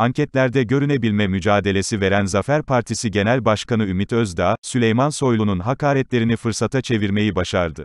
Anketlerde görünebilme mücadelesi veren Zafer Partisi Genel Başkanı Ümit Özdağ, Süleyman Soylu'nun hakaretlerini fırsata çevirmeyi başardı.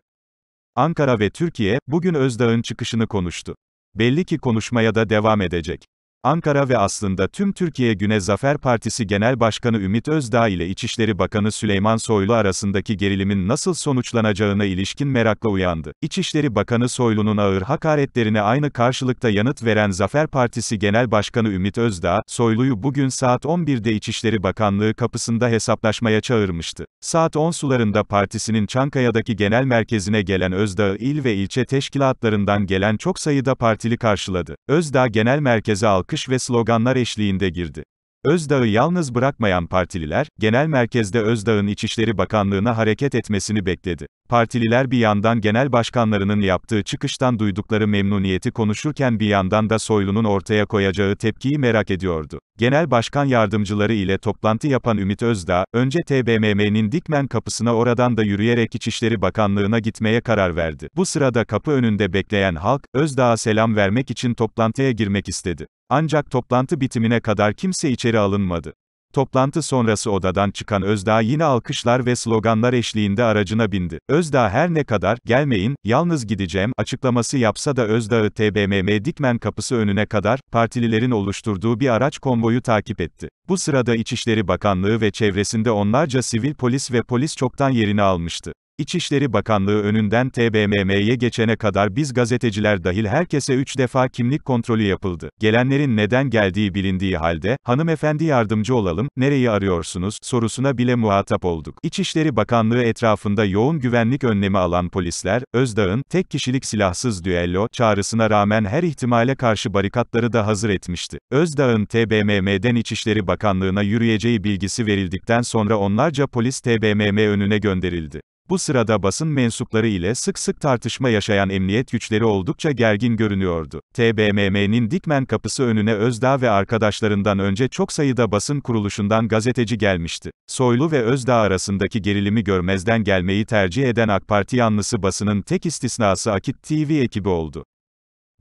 Ankara ve Türkiye, bugün Özdağ'ın çıkışını konuştu. Belli ki konuşmaya da devam edecek. Ankara ve aslında tüm Türkiye Güne Zafer Partisi Genel Başkanı Ümit Özdağ ile İçişleri Bakanı Süleyman Soylu arasındaki gerilimin nasıl sonuçlanacağına ilişkin merakla uyandı. İçişleri Bakanı Soylu'nun ağır hakaretlerine aynı karşılıkta yanıt veren Zafer Partisi Genel Başkanı Ümit Özdağ, Soylu'yu bugün saat 11'de İçişleri Bakanlığı kapısında hesaplaşmaya çağırmıştı. Saat 10 sularında partisinin Çankaya'daki genel merkezine gelen Özdağ, il ve ilçe teşkilatlarından gelen çok sayıda partili karşıladı. Özdağ genel merkeze halkı alkış ve sloganlar eşliğinde girdi. Özdağ'ı yalnız bırakmayan partililer, genel merkezde Özdağ'ın İçişleri Bakanlığı'na hareket etmesini bekledi. Partililer bir yandan genel başkanlarının yaptığı çıkıştan duydukları memnuniyeti konuşurken bir yandan da Soylu'nun ortaya koyacağı tepkiyi merak ediyordu. Genel başkan yardımcıları ile toplantı yapan Ümit Özdağ, önce TBMM'nin Dikmen kapısına oradan da yürüyerek İçişleri Bakanlığı'na gitmeye karar verdi. Bu sırada kapı önünde bekleyen halk, Özdağ'a selam vermek için toplantıya girmek istedi. Ancak toplantı bitimine kadar kimse içeri alınmadı. Toplantı sonrası odadan çıkan Özdağ yine alkışlar ve sloganlar eşliğinde aracına bindi. Özdağ her ne kadar, gelmeyin, yalnız gideceğim, açıklaması yapsa da Özdağ'ı TBMM Dikmen kapısı önüne kadar, partililerin oluşturduğu bir araç konvoyu takip etti. Bu sırada İçişleri Bakanlığı ve çevresinde onlarca sivil polis ve polis çoktan yerini almıştı. İçişleri Bakanlığı önünden TBMM'ye geçene kadar biz gazeteciler dahil herkese 3 defa kimlik kontrolü yapıldı. Gelenlerin neden geldiği bilindiği halde, hanımefendi yardımcı olalım, nereyi arıyorsunuz, sorusuna bile muhatap olduk. İçişleri Bakanlığı etrafında yoğun güvenlik önlemi alan polisler, Özdağ'ın, tek kişilik silahsız düello, çağrısına rağmen her ihtimale karşı barikatları da hazır etmişti. Özdağ'ın TBMM'den İçişleri Bakanlığı'na yürüyeceği bilgisi verildikten sonra onlarca polis TBMM önüne gönderildi. Bu sırada basın mensupları ile sık sık tartışma yaşayan emniyet güçleri oldukça gergin görünüyordu. TBMM'nin Dikmen kapısı önüne Özdağ ve arkadaşlarından önce çok sayıda basın kuruluşundan gazeteci gelmişti. Soylu ve Özdağ arasındaki gerilimi görmezden gelmeyi tercih eden AK Parti yanlısı basının tek istisnası Akit TV ekibi oldu.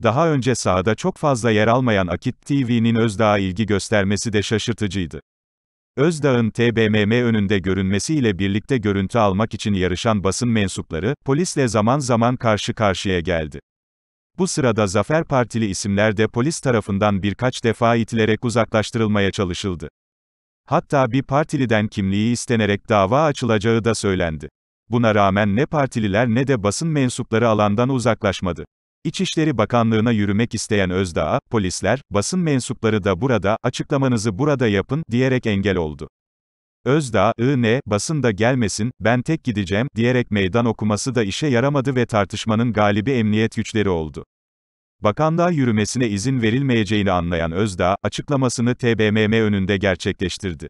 Daha önce sahada çok fazla yer almayan Akit TV'nin Özdağ'a ilgi göstermesi de şaşırtıcıydı. Özdağ'ın TBMM önünde görünmesiyle birlikte görüntü almak için yarışan basın mensupları, polisle zaman zaman karşı karşıya geldi. Bu sırada Zafer Partili isimler de polis tarafından birkaç defa itilerek uzaklaştırılmaya çalışıldı. Hatta bir partiliden kimliği istenerek dava açılacağı da söylendi. Buna rağmen ne partililer ne de basın mensupları alandan uzaklaşmadı. İçişleri Bakanlığı'na yürümek isteyen Özdağ, polisler, basın mensupları da burada, açıklamanızı burada yapın, diyerek engel oldu. Özdağ, ı ne, basında gelmesin, ben tek gideceğim, diyerek meydan okuması da işe yaramadı ve tartışmanın galibi emniyet güçleri oldu. Bakanlığa yürümesine izin verilmeyeceğini anlayan Özdağ, açıklamasını TBMM önünde gerçekleştirdi.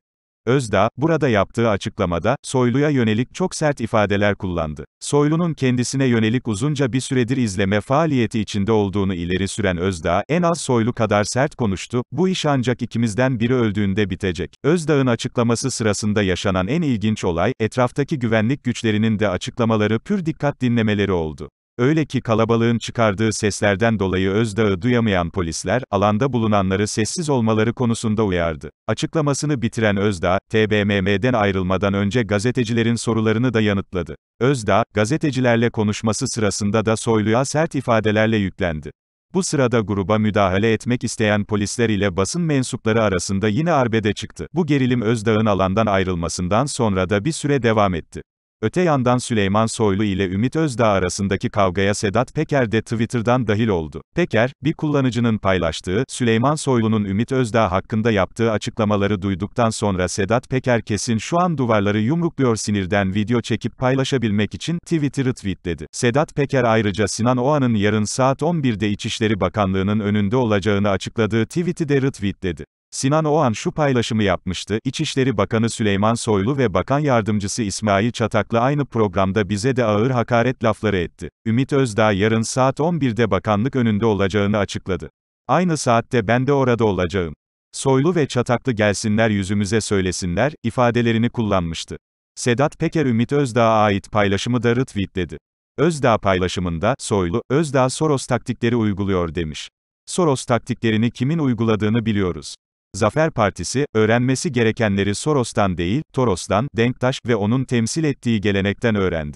Özda, burada yaptığı açıklamada, Soylu'ya yönelik çok sert ifadeler kullandı. Soylu'nun kendisine yönelik uzunca bir süredir izleme faaliyeti içinde olduğunu ileri süren Özdağ, en az Soylu kadar sert konuştu, bu iş ancak ikimizden biri öldüğünde bitecek. Özdağ'ın açıklaması sırasında yaşanan en ilginç olay, etraftaki güvenlik güçlerinin de açıklamaları pür dikkat dinlemeleri oldu. Öyle ki kalabalığın çıkardığı seslerden dolayı Özdağ'ı duyamayan polisler, alanda bulunanları sessiz olmaları konusunda uyardı. Açıklamasını bitiren Özdağ, TBMM'den ayrılmadan önce gazetecilerin sorularını da yanıtladı. Özdağ, gazetecilerle konuşması sırasında da Soylu'ya sert ifadelerle yüklendi. Bu sırada gruba müdahale etmek isteyen polisler ile basın mensupları arasında yine arbede çıktı. Bu gerilim Özdağ'ın alandan ayrılmasından sonra da bir süre devam etti. Öte yandan Süleyman Soylu ile Ümit Özdağ arasındaki kavgaya Sedat Peker de Twitter'dan dahil oldu. Peker, bir kullanıcının paylaştığı, Süleyman Soylu'nun Ümit Özdağ hakkında yaptığı açıklamaları duyduktan sonra Sedat Peker kesin şu an duvarları yumrukluyor sinirden video çekip paylaşabilmek için Twitter'ı tweetledi. Sedat Peker ayrıca Sinan Oğan'ın yarın saat 11'de İçişleri Bakanlığı'nın önünde olacağını açıkladığı tweet'i de retweetledi. Sinan Oğan şu paylaşımı yapmıştı, İçişleri Bakanı Süleyman Soylu ve Bakan Yardımcısı İsmail Çataklı aynı programda bize de ağır hakaret lafları etti. Ümit Özdağ yarın saat 11'de bakanlık önünde olacağını açıkladı. Aynı saatte ben de orada olacağım. Soylu ve Çataklı gelsinler yüzümüze söylesinler, ifadelerini kullanmıştı. Sedat Peker Ümit Özdağ'a ait paylaşımı da retweetledi. Özdağ paylaşımında, Soylu, Özdağ Soros taktikleri uyguluyor demiş. Soros taktiklerini kimin uyguladığını biliyoruz. Zafer Partisi, öğrenmesi gerekenleri Soros'tan değil, Toros'tan, Denktaş ve onun temsil ettiği gelenekten öğrendi.